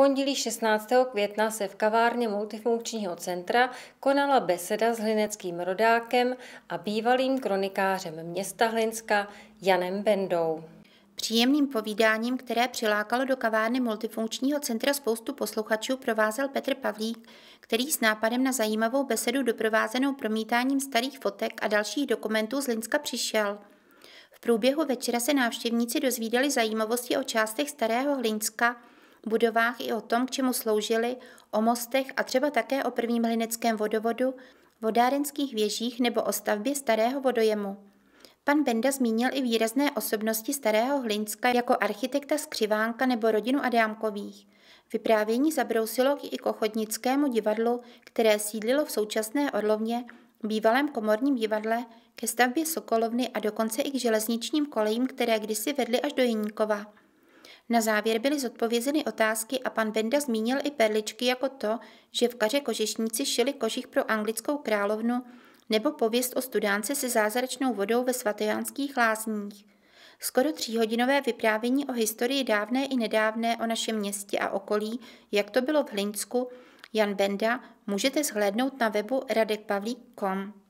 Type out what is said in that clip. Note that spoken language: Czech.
pondělí 16. května se v kavárně multifunkčního centra konala beseda s hlineckým rodákem a bývalým kronikářem města Hlinska Janem Bendou. Příjemným povídáním, které přilákalo do kavárny multifunkčního centra spoustu posluchačů, provázel Petr Pavlík, který s nápadem na zajímavou besedu doprovázenou promítáním starých fotek a dalších dokumentů z Linska přišel. V průběhu večera se návštěvníci dozvídali zajímavosti o částech starého Hlinska, budovách i o tom, k čemu sloužily, o mostech a třeba také o prvním hlineckém vodovodu, vodárenských věžích nebo o stavbě starého vodojemu. Pan Benda zmínil i výrazné osobnosti starého Hlinska jako architekta Skřivánka nebo rodinu Adámkových. Vyprávění zabrousilo i k ochotnickému divadlu, které sídlilo v současné Orlovně, bývalém komorním divadle, ke stavbě Sokolovny a dokonce i k železničním kolejím, které kdysi vedly až do Jeníkova. Na závěr byly zodpovězeny otázky a pan Benda zmínil i perličky jako to, že v kaře kožešníci šili kožich pro anglickou královnu nebo pověst o studánce se zázračnou vodou ve svatojánských lázních. Skoro tříhodinové vyprávění o historii dávné i nedávné o našem městě a okolí, jak to bylo v Hlinsku, Jan Benda, můžete zhlédnout na webu radekpavlík.com.